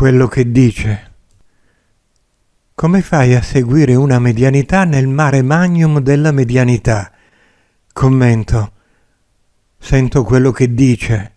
quello che dice. Come fai a seguire una medianità nel mare magnum della medianità? Commento. Sento quello che dice.